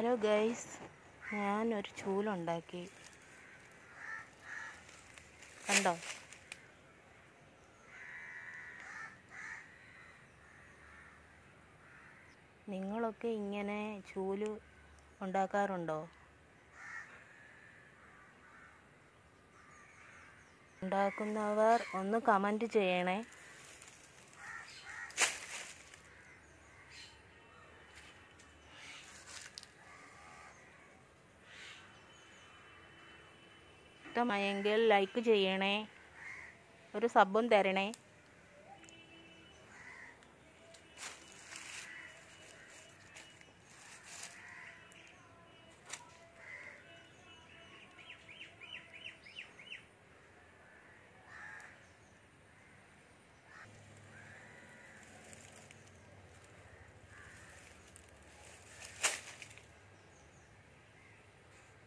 hello guys ഞാനൊരു ചൂലുണ്ടാക്കി കണ്ടോ നിങ്ങളൊക്കെ ഇങ്ങനെ ചൂല് ഉണ്ടാക്കാറുണ്ടോ ഉണ്ടാക്കുന്നവർ ഒന്ന് കമൻറ്റ് ചെയ്യണേ ഇഷ്ടമായെങ്കിൽ ലൈക്ക് ചെയ്യണേ ഒരു സബ്ബും തരണേ